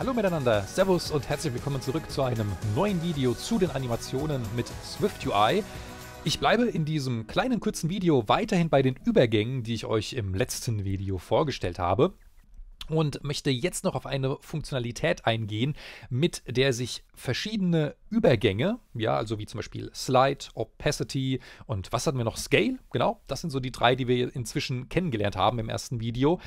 Hallo miteinander, Servus und herzlich willkommen zurück zu einem neuen Video zu den Animationen mit Swift UI. Ich bleibe in diesem kleinen kurzen Video weiterhin bei den Übergängen, die ich euch im letzten Video vorgestellt habe und möchte jetzt noch auf eine Funktionalität eingehen, mit der sich verschiedene Übergänge, ja, also wie zum Beispiel Slide, Opacity und was hatten wir noch? Scale, genau, das sind so die drei, die wir inzwischen kennengelernt haben im ersten Video,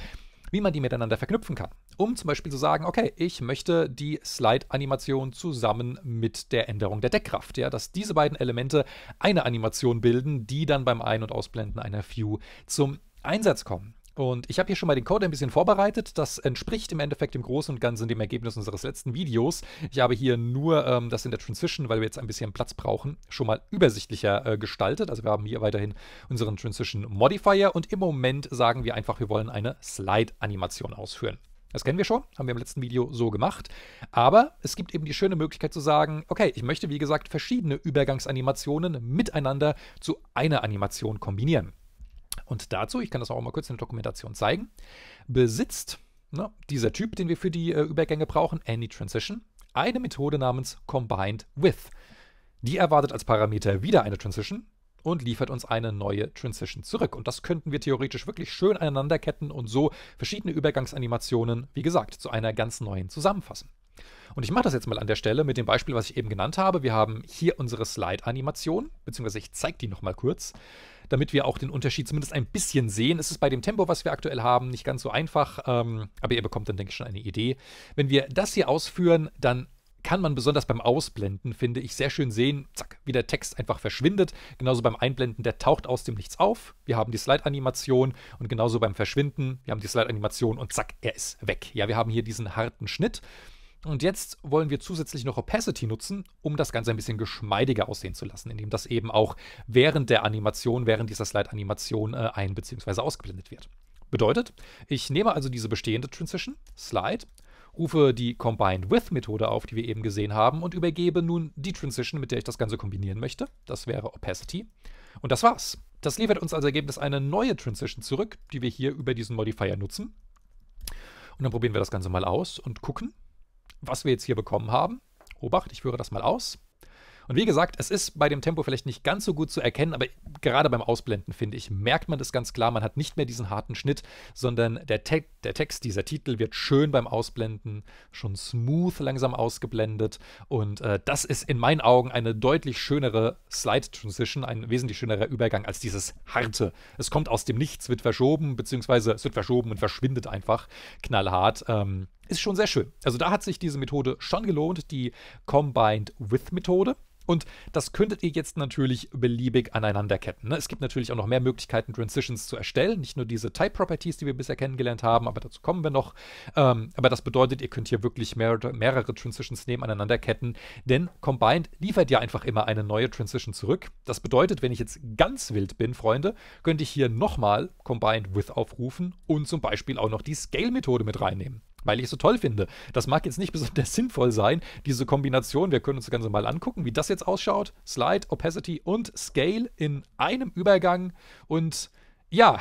wie man die miteinander verknüpfen kann um zum Beispiel zu sagen, okay, ich möchte die Slide-Animation zusammen mit der Änderung der Deckkraft, ja, dass diese beiden Elemente eine Animation bilden, die dann beim Ein- und Ausblenden einer View zum Einsatz kommen. Und ich habe hier schon mal den Code ein bisschen vorbereitet. Das entspricht im Endeffekt im Großen und Ganzen dem Ergebnis unseres letzten Videos. Ich habe hier nur ähm, das in der Transition, weil wir jetzt ein bisschen Platz brauchen, schon mal übersichtlicher äh, gestaltet. Also wir haben hier weiterhin unseren Transition Modifier und im Moment sagen wir einfach, wir wollen eine Slide-Animation ausführen. Das kennen wir schon, haben wir im letzten Video so gemacht. Aber es gibt eben die schöne Möglichkeit zu sagen, okay, ich möchte wie gesagt verschiedene Übergangsanimationen miteinander zu einer Animation kombinieren. Und dazu, ich kann das auch mal kurz in der Dokumentation zeigen, besitzt ne, dieser Typ, den wir für die äh, Übergänge brauchen, AnyTransition, eine Methode namens Combined With. Die erwartet als Parameter wieder eine Transition, und liefert uns eine neue Transition zurück. Und das könnten wir theoretisch wirklich schön aneinanderketten und so verschiedene Übergangsanimationen, wie gesagt, zu einer ganz neuen zusammenfassen. Und ich mache das jetzt mal an der Stelle mit dem Beispiel, was ich eben genannt habe. Wir haben hier unsere Slide-Animation, beziehungsweise ich zeige die nochmal kurz, damit wir auch den Unterschied zumindest ein bisschen sehen. Es ist bei dem Tempo, was wir aktuell haben, nicht ganz so einfach, ähm, aber ihr bekommt dann, denke ich, schon eine Idee. Wenn wir das hier ausführen, dann kann man besonders beim Ausblenden, finde ich, sehr schön sehen, zack, wie der Text einfach verschwindet. Genauso beim Einblenden, der taucht aus dem Nichts auf. Wir haben die Slide-Animation und genauso beim Verschwinden, wir haben die Slide-Animation und zack, er ist weg. Ja, wir haben hier diesen harten Schnitt. Und jetzt wollen wir zusätzlich noch Opacity nutzen, um das Ganze ein bisschen geschmeidiger aussehen zu lassen, indem das eben auch während der Animation, während dieser Slide-Animation äh, ein- bzw. ausgeblendet wird. Bedeutet, ich nehme also diese bestehende Transition, Slide, rufe die Combined With Methode auf, die wir eben gesehen haben, und übergebe nun die Transition, mit der ich das Ganze kombinieren möchte. Das wäre Opacity. Und das war's. Das liefert uns als Ergebnis eine neue Transition zurück, die wir hier über diesen Modifier nutzen. Und dann probieren wir das Ganze mal aus und gucken, was wir jetzt hier bekommen haben. Obacht, ich führe das mal aus. Und wie gesagt, es ist bei dem Tempo vielleicht nicht ganz so gut zu erkennen, aber gerade beim Ausblenden, finde ich, merkt man das ganz klar. Man hat nicht mehr diesen harten Schnitt, sondern der, Te der Text, dieser Titel wird schön beim Ausblenden schon smooth langsam ausgeblendet. Und äh, das ist in meinen Augen eine deutlich schönere Slide-Transition, ein wesentlich schönerer Übergang als dieses harte. Es kommt aus dem Nichts, wird verschoben, beziehungsweise es wird verschoben und verschwindet einfach knallhart. Ähm, ist schon sehr schön. Also da hat sich diese Methode schon gelohnt, die Combined With Methode. Und das könntet ihr jetzt natürlich beliebig aneinanderketten. Ne? Es gibt natürlich auch noch mehr Möglichkeiten, Transitions zu erstellen. Nicht nur diese Type-Properties, die wir bisher kennengelernt haben, aber dazu kommen wir noch. Ähm, aber das bedeutet, ihr könnt hier wirklich mehr, mehrere Transitions nebeneinanderketten, denn Combined liefert ja einfach immer eine neue Transition zurück. Das bedeutet, wenn ich jetzt ganz wild bin, Freunde, könnte ich hier nochmal Combined With aufrufen und zum Beispiel auch noch die Scale-Methode mit reinnehmen weil ich es so toll finde. Das mag jetzt nicht besonders sinnvoll sein, diese Kombination. Wir können uns das Ganze mal angucken, wie das jetzt ausschaut. Slide, Opacity und Scale in einem Übergang. Und ja,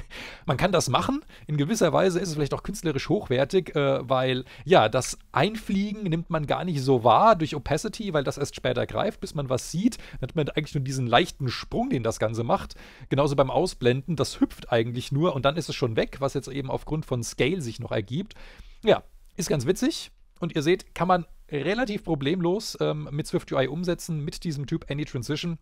man kann das machen. In gewisser Weise ist es vielleicht auch künstlerisch hochwertig, äh, weil ja, das Einfliegen nimmt man gar nicht so wahr durch Opacity, weil das erst später greift, bis man was sieht. Dann hat man eigentlich nur diesen leichten Sprung, den das Ganze macht. Genauso beim Ausblenden, das hüpft eigentlich nur und dann ist es schon weg, was jetzt eben aufgrund von Scale sich noch ergibt. Ja, ist ganz witzig. Und ihr seht, kann man relativ problemlos ähm, mit Swift UI umsetzen, mit diesem Typ Any Transition,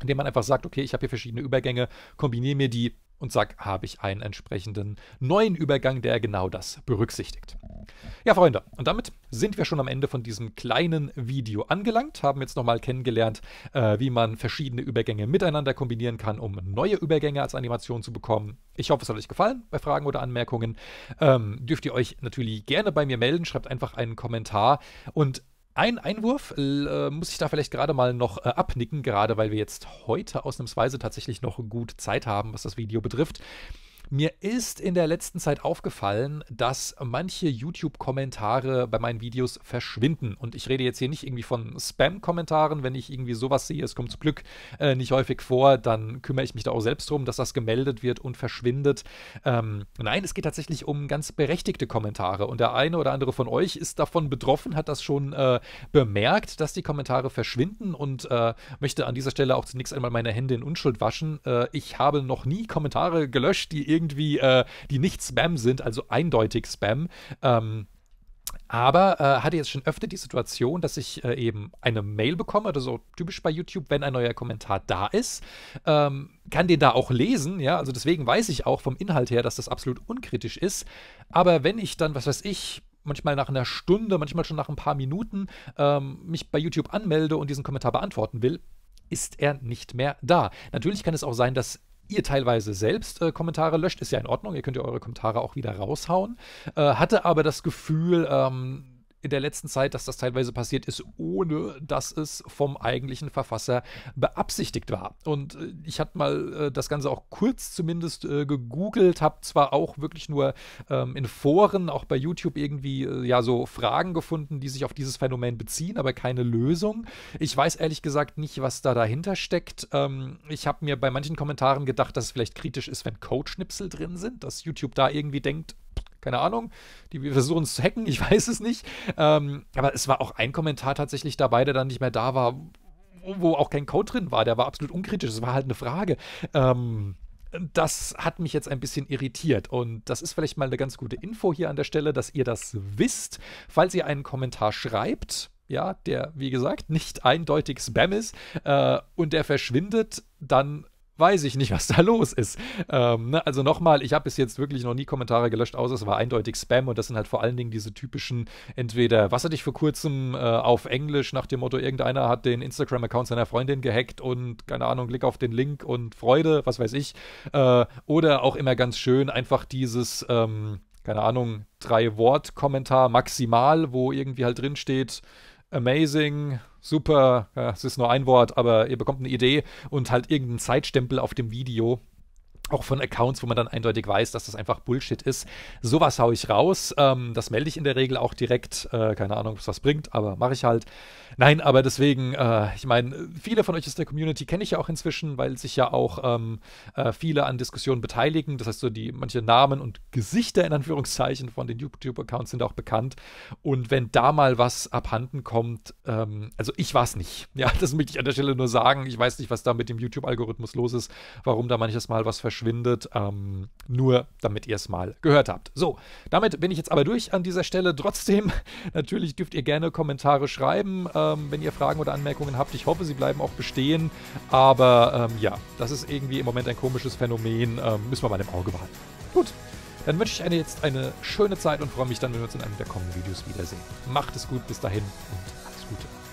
indem man einfach sagt, okay, ich habe hier verschiedene Übergänge, kombiniere mir die und zack, habe ich einen entsprechenden neuen Übergang, der genau das berücksichtigt. Ja, Freunde, und damit sind wir schon am Ende von diesem kleinen Video angelangt, haben jetzt nochmal kennengelernt, äh, wie man verschiedene Übergänge miteinander kombinieren kann, um neue Übergänge als Animation zu bekommen. Ich hoffe, es hat euch gefallen. Bei Fragen oder Anmerkungen ähm, dürft ihr euch natürlich gerne bei mir melden. Schreibt einfach einen Kommentar und ein Einwurf äh, muss ich da vielleicht gerade mal noch äh, abnicken, gerade weil wir jetzt heute ausnahmsweise tatsächlich noch gut Zeit haben, was das Video betrifft. Mir ist in der letzten Zeit aufgefallen, dass manche YouTube-Kommentare bei meinen Videos verschwinden. Und ich rede jetzt hier nicht irgendwie von Spam-Kommentaren. Wenn ich irgendwie sowas sehe, es kommt zum Glück äh, nicht häufig vor, dann kümmere ich mich da auch selbst drum, dass das gemeldet wird und verschwindet. Ähm, nein, es geht tatsächlich um ganz berechtigte Kommentare. Und der eine oder andere von euch ist davon betroffen, hat das schon äh, bemerkt, dass die Kommentare verschwinden und äh, möchte an dieser Stelle auch zunächst einmal meine Hände in Unschuld waschen. Äh, ich habe noch nie Kommentare gelöscht, die irgendwie, äh, die nicht Spam sind, also eindeutig Spam. Ähm, aber äh, hatte jetzt schon öfter die Situation, dass ich äh, eben eine Mail bekomme, also so typisch bei YouTube, wenn ein neuer Kommentar da ist, ähm, kann den da auch lesen, ja, also deswegen weiß ich auch vom Inhalt her, dass das absolut unkritisch ist. Aber wenn ich dann, was weiß ich, manchmal nach einer Stunde, manchmal schon nach ein paar Minuten ähm, mich bei YouTube anmelde und diesen Kommentar beantworten will, ist er nicht mehr da. Natürlich kann es auch sein, dass ihr teilweise selbst äh, Kommentare löscht, ist ja in Ordnung, ihr könnt ja eure Kommentare auch wieder raushauen, äh, hatte aber das Gefühl, ähm, in der letzten Zeit, dass das teilweise passiert ist, ohne dass es vom eigentlichen Verfasser beabsichtigt war. Und äh, ich hatte mal äh, das Ganze auch kurz zumindest äh, gegoogelt, habe zwar auch wirklich nur ähm, in Foren, auch bei YouTube irgendwie äh, ja so Fragen gefunden, die sich auf dieses Phänomen beziehen, aber keine Lösung. Ich weiß ehrlich gesagt nicht, was da dahinter steckt. Ähm, ich habe mir bei manchen Kommentaren gedacht, dass es vielleicht kritisch ist, wenn Codeschnipsel drin sind, dass YouTube da irgendwie denkt, keine Ahnung. Die versuchen es zu hacken, ich weiß es nicht. Ähm, aber es war auch ein Kommentar tatsächlich dabei, der dann nicht mehr da war, wo auch kein Code drin war. Der war absolut unkritisch. Es war halt eine Frage. Ähm, das hat mich jetzt ein bisschen irritiert. Und das ist vielleicht mal eine ganz gute Info hier an der Stelle, dass ihr das wisst. Falls ihr einen Kommentar schreibt, ja, der, wie gesagt, nicht eindeutig Spam ist äh, und der verschwindet, dann weiß ich nicht, was da los ist. Ähm, ne? Also nochmal, ich habe bis jetzt wirklich noch nie Kommentare gelöscht, außer es war eindeutig Spam und das sind halt vor allen Dingen diese typischen, entweder, was hatte ich vor kurzem äh, auf Englisch nach dem Motto, irgendeiner hat den Instagram-Account seiner Freundin gehackt und keine Ahnung, Klick auf den Link und Freude, was weiß ich. Äh, oder auch immer ganz schön einfach dieses, ähm, keine Ahnung, drei Wort-Kommentar maximal, wo irgendwie halt drin steht, amazing, super, ja, es ist nur ein Wort, aber ihr bekommt eine Idee und halt irgendeinen Zeitstempel auf dem Video, auch von Accounts, wo man dann eindeutig weiß, dass das einfach Bullshit ist. Sowas haue ich raus. Ähm, das melde ich in der Regel auch direkt. Äh, keine Ahnung, was das bringt, aber mache ich halt. Nein, aber deswegen, äh, ich meine, viele von euch aus der Community kenne ich ja auch inzwischen, weil sich ja auch ähm, äh, viele an Diskussionen beteiligen. Das heißt, so die manche Namen und Gesichter in Anführungszeichen von den YouTube-Accounts sind auch bekannt. Und wenn da mal was abhanden kommt, ähm, also ich war es nicht. Ja, das möchte ich an der Stelle nur sagen. Ich weiß nicht, was da mit dem YouTube-Algorithmus los ist, warum da manches Mal was verschwindet verschwindet. Ähm, nur damit ihr es mal gehört habt. So, damit bin ich jetzt aber durch an dieser Stelle. Trotzdem, natürlich dürft ihr gerne Kommentare schreiben, ähm, wenn ihr Fragen oder Anmerkungen habt. Ich hoffe, sie bleiben auch bestehen. Aber ähm, ja, das ist irgendwie im Moment ein komisches Phänomen. Ähm, müssen wir mal im Auge behalten. Gut, dann wünsche ich euch jetzt eine schöne Zeit und freue mich dann, wenn wir uns in einem der kommenden Videos wiedersehen. Macht es gut, bis dahin und alles Gute.